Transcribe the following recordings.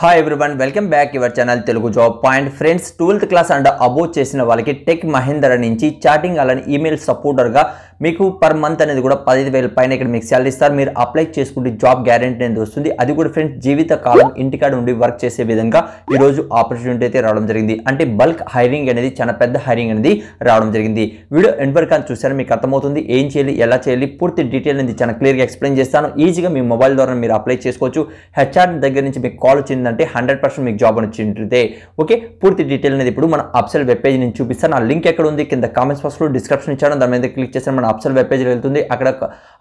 hi everyone welcome back your channel Telugu job point friends twelfth class and above చేసిన వాళ్ళకి tech Mahender నుంచి chatting అలానే email సపోర్టర్గా మీకు per month అనేది కూడా పదిహేను వేల పైన ఇక్కడ మీకు శాలరీ ఇస్తారు మీరు అప్లై చేసుకుంటే జాబ్ గ్యారంటీ అనేది వస్తుంది అది కూడా ఫ్రెండ్స్ జీవిత కాలం ఇంటికాడ ఉండి వర్క్ చేసే విధంగా ఈరోజు ఆపర్చునిటీ అయితే రావడం జరిగింది అంటే బల్క్ హైరింగ్ అనేది చాలా పెద్ద హైరింగ్ అనేది రావడం జరిగింది వీడియో ఎంట్ వరకు అని చూసారా మీకు అర్థమవుతుంది ఏం చేయాలి ఎలా చేయాలి పూర్తి డీటెయిల్ అనేది చాలా క్లియర్గా ఎక్స్ప్లెయిన్ చేస్తాను ఈజీగా మీ మొబైల్ ద్వారా మీరు అప్లై చేసుకోవచ్చు హెచ్ఆర్ దగ్గర నుంచి మీకు కాల్ వచ్చింది వచ్చిందంటే హండ్రెడ్ పర్సెంట్ మీకు జాబ్ అని వచ్చింటే ఓకే పూర్తి డీటెయిల్ అనేది ఇప్పుడు మన అప్సెల్ వెబ్ పేజ్ నేను చూపిస్తాను ఆ లింక్ ఎక్కడ ఉంది కింద కామెంట్స్ బాక్స్లో డిస్క్రిప్షన్ ఇచ్చాను దాని మీద క్లిక్ చేస్తాను మన అప్సెల్ వెబ్ పేజ్ వెళ్తుంది అక్కడ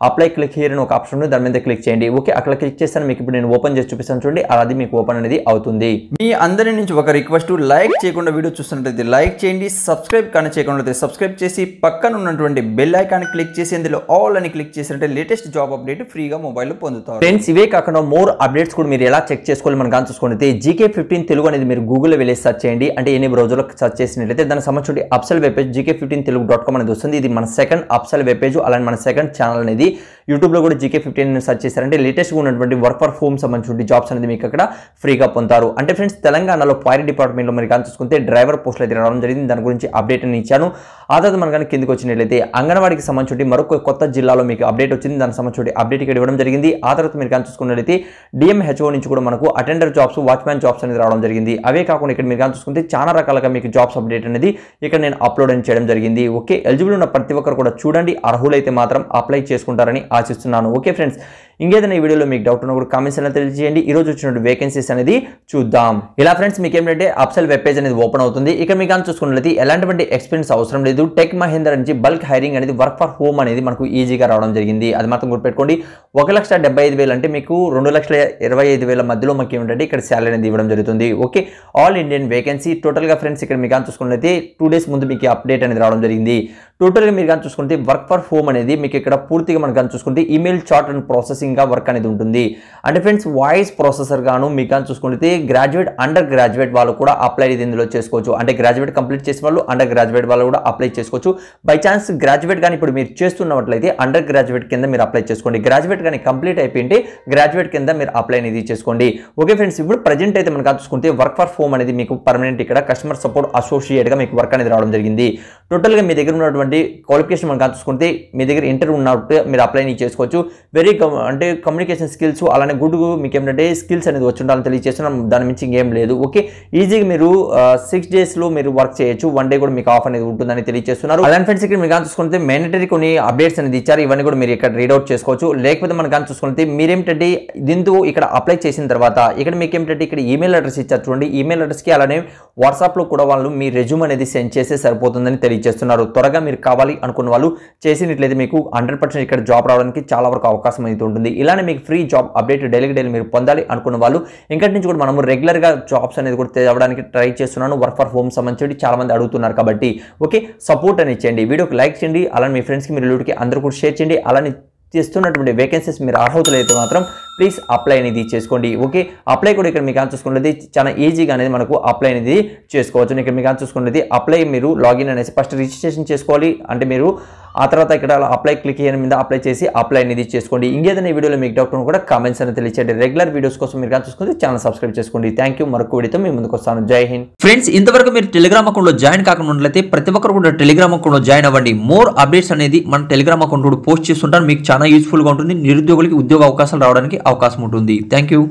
అప్లై క్లిక్ హియర్ అని ఒక ఆప్షన్ ఉంది దాని మీద క్లిక్ చేయండి ఓకే అక్కడ క్లిక్ చేస్తాను మీకు ఇప్పుడు నేను ఓపెన్ చేసి చూపిస్తాను చూడండి అది మీకు ఓపెన్ అనేది అవుతుంది మీ అందరి నుంచి ఒక రిక్వెస్ట్ లైక్ చేయకుండా వీడియో చూస్తున్నట్లయితే లైక్ చేయండి సబ్స్క్రైబ్ కానీ చేయకుండా సబ్స్క్రైబ్ చేసి పక్కన ఉన్నటువంటి బెల్ ఐకాన్ క్లిక్ చేసి ఇందులో ఆల్ అని క్లిక్ చేసినట్టే లేటెస్ట్ జాబ్ అప్డేట్ ఫ్రీగా మొబైల్లో పొందుతారు ఫ్రెండ్స్ ఇవే కాకుండా మోర్ అప్డేట్స్ కూడా మీరు ఎలా చెక్ చేసుకోవాలి మనకు చూసుకోండి అయితే జీకే ఫిఫ్టీన్ తెలుగు అనేది మీరు గూగుల్లో వెళ్ళి సెర్చ్ చేయండి అంటే ఎనిమిది రోజులకు సెర్చ్ చేసినట్లయితే దానికి సంబంధించి అప్సల్ web page GK fifteen Telugu dot com అనేది వస్తుంది ఇది మన సెకండ్ అప్సల్ వెబ్ పేజ్ అలానే మన సెకండ్ ఛానల్ అనేది యూట్యూబ్లో కూడా జీకే ఫిఫ్టీన్ సెర్చ్ చేశారంటే లేటెస్ట్గా ఉన్నటువంటి వర్క్ ఫర్ హోమ్ సంబంధించి జాబ్స్ అనేది మీకు అక్కడ ఫ్రీగా పొందుతారు అంటే ఫ్రెండ్స్ తెలంగాణలో ఫైర్ డిపార్ట్మెంట్లో మరి కానీ చూసుకుంటే డ్రైవర్ పోస్టులు అయితే రావడం జరిగింది దాని గురించి అప్డేట్ అని ఇచ్చాను ఆ తర్వాత మన కానీ కిందకి వచ్చినట్లయితే అంగన్వాడికి సంబంధించి మరొక కొత్త జిల్లాలో మీకు అప్డేట్ వచ్చింది దానికి సంబంధించి అప్డేట్ ఇక్కడ ఇవ్వడం జరిగింది ఆ తర్వాత మీరు కానీ చూసుకున్నట్లయితే డిఎంహెచ్ఓ నుంచి కూడా మనకు attender job jobs watchman jobs అనేది రావడం జరిగింది అవే కాకుండా ఇక్కడ మీరు కానీ చూసుకుంటే చాలా రకాలుగా మీకు జాబ్స్ అప్డేట్ అనేది ఇక్కడ నేను అప్లోడ్ అని చేయడం జరిగింది ఓకే ఎలిజిబుల్ ఉన్న ప్రతి ఒక్కరు కూడా చూడండి అర్హులైతే మాత్రం అప్లై చేసుకుంటారని ఆశిస్తున్నాను ఓకే ఫ్రెండ్స్ ఇంకేదైనా ఈ వీడియోలో మీకు డౌట్ ఉన్న కూడా కామెంట్స్ అయినా తెలియజేయండి ఈ రోజు వచ్చినటువంటి వేకెన్సీస్ అనేది చూద్దాం ఇలా ఫ్రెండ్స్ మీకు ఏంటంటే అప్సల్ వెబ్ పేజ్ అనేది ఓపెన్ అవుతుంది ఇక మీకు కానీ చూసుకున్నట్లయితే ఎలాంటి ఎక్స్పీరియన్స్ అవసరం లేదు టెక్ మహేంద్ర నుంచి బల్క్ హైరింగ్ అనేది వర్క్ ఫర్ హోమ్ అనేది మనకు ఈజీగా రావడం జరిగింది అది మాత్రం గుర్తుపెట్టుకోండి ఒక లక్ష డెబ్బై ఐదు వేలు అంటే మీకు రెండు లక్షల ఇరవై ఐదు వేల మధ్యలో మనకి ఏంటంటే ఇక్కడ శాలరీ అనేది ఇవ్వడం జరుగుతుంది ఓకే ఆల్ ఇండియన్ వేకెన్సీ టోటల్గా ఫ్రెండ్స్ ఇక్కడ మీకు కానీ చూసుకున్నట్లయితే టూ డేస్ ముందు మీకు అప్డేట్ అనేది రావడం జరిగింది టోటల్గా మీరు కానీ చూసుకుంటే వర్క్ ఫర్ హోమ్ అనేది మీకు ఇక్కడ పూర్తిగా మనం కానీ చూసుకుంటే ఈమెయిల్ చార్ట్ అండ్ ప్రాసెసింగ్ ప్రాసెసింగ్గా వర్క్ అనేది ఉంటుంది అంటే ఫ్రెండ్స్ వాయిస్ ప్రాసెసర్ గాను మీకు చూసుకుంటే గ్రాడ్యుయేట్ అండర్ గ్రాడ్యుయేట్ వాళ్ళు కూడా అప్లై ఇది ఇందులో చేసుకోవచ్చు అంటే గ్రాడ్యుయేట్ కంప్లీట్ చేసిన వాళ్ళు అండర్ గ్రాడ్యుయేట్ వాళ్ళు కూడా అప్లై చేసుకోవచ్చు బై ఛాన్స్ గ్రాడ్యుయేట్ కానీ ఇప్పుడు మీరు చేస్తున్నట్లయితే అండర్ గ్రాడ్యుయేట్ కింద మీరు అప్లై చేసుకోండి గ్రాడ్యుయేట్ కానీ కంప్లీట్ అయిపోయింటే గ్రాడ్యుయేట్ కింద మీరు అప్లై అనేది చేసుకోండి ఓకే ఫ్రెండ్స్ ఇప్పుడు ప్రజెంట్ అయితే మనం చూసుకుంటే వర్క్ ఫర్ హోమ్ అనేది మీకు పర్మనెంట్ ఇక్కడ కస్టమర్ సపోర్ట్ అసోసియేట్గా మీకు వర్క్ అనేది రావడం జరిగింది టోటల్గా మీ దగ్గర ఉన్నటువంటి క్వాలిఫికేషన్ మనం చూసుకుంటే మీ దగ్గర ఇంటర్ ఉన్నట్టు మీరు అప్లై చేసుకోవచ్చు వెరీ అంటే కమ్యూనికేషన్ స్కిల్స్ అలానే గుడ్ మీకు ఏంటంటే స్కిల్స్ అనేది వచ్చి ఉండాలని తెలియజేస్తున్నాం దాని మించి ఇంకేం లేదు ఓకే ఈజీగా మీరు సిక్స్ డేస్లో మీరు వర్క్ చేయొచ్చు వన్ డే కూడా మీకు ఆఫ్ అనేది ఉంటుందని తెలియజేస్తున్నారు అలాంటి ఫ్రెండ్స్ ఇక్కడ మీరు కానీ చూసుకుంటే మ్యాండటరీ కొన్ని అప్డేట్స్ అనేది ఇచ్చారు ఇవన్నీ కూడా మీరు ఇక్కడ రీడౌట్ చేసుకోవచ్చు లేకపోతే మనం కానీ చూసుకుంటే ఏమిటంటే దీంతో ఇక్కడ అప్లై చేసిన తర్వాత ఇక్కడ మీకు ఏమిటంటే ఇక్కడ ఈమెయిల్ అడ్రస్ ఇచ్చారు చూడండి ఈమెయిల్ అడ్రస్కి అలానే వాట్సాప్లో కూడా వాళ్ళు మీ రెజ్యూమ్ అనేది సెండ్ చేస్తే సరిపోతుందని తెలియజేస్తున్నారు త్వరగా మీరు కావాలి అనుకున్న వాళ్ళు చేసినట్లయితే మీకు హండ్రెడ్ ఇక్కడ జాబ్ రావడానికి చాలా వరకు అవకాశం అయితే ఉంటుంది ఉంటుంది ఇలానే మీకు free job update daily daily మీరు పొందాలి అనుకున్న వాళ్ళు ఇంకటి నుంచి కూడా మనము రెగ్యులర్గా జాబ్స్ అనేది కూడా తెలియడానికి ట్రై చేస్తున్నాను వర్క్ ఫర్ హోమ్ సంబంధించి చాలామంది అడుగుతున్నారు కాబట్టి ఓకే సపోర్ట్ అని ఇచ్చేయండి వీడియోకి లైక్ చేయండి అలానే మీ ఫ్రెండ్స్కి మీరు రిలేటివ్కి అందరూ కూడా షేర్ చేయండి అలానే చేస్తున్నటువంటి వేకెన్సీస్ మీరు అయితే మాత్రం ప్లీజ్ అప్లై అనేది చేసుకోండి ఓకే అప్లై కూడా ఇక్కడ మీకు చూసుకున్నది చాలా ఈజీగా అనేది మనకు అప్లై అనేది చేసుకోవచ్చు ఇక్కడ మీకు చూసుకున్నది అప్లై మీరు లాగిన్ అనేసి ఫస్ట్ రిజిస్ట్రేషన్ చేసుకోవాలి అంటే మీరు ఆ తర్వాత ఇక్కడ అప్లై క్లిక్ చేయడం మీద అప్లై చేసి అప్లై అనేది చేసుకోండి ఇంకేదైనా వీడియోలో మీకు డౌట్ కూడా కామెంట్స్ అనేది తెలియచేయండి రెగ్యులర్ వీడియోస్ కోసం మీరు కానీ చూసుకుంటే ఛానల్ సబ్స్క్రైబ్ చేసుకోండి థ్యాంక్ యూ మరొక వీడియోతో మీ ముందుకు వస్తాను జై హింద్ ఫ్రెండ్స్ ఇంతవరకు మీరు టెలిగ్రామ్ లో జాయిన్ కాకుండా ప్రతి ఒక్కరు కూడా టెలిగ్రామ్ లో జాయిన్ అవ్వండి మోర్ అప్డేట్స్ అనేది మన టెలిగ్రామ్ అకౌంట్ కూడా పోస్ట్ చేస్తుంటాను మీకు చాలా గా ఉంటుంది నిరుద్యోగులకి ఉద్యోగ అవకాశాలు రావడానికి అవకాశం ఉంటుంది థ్యాంక్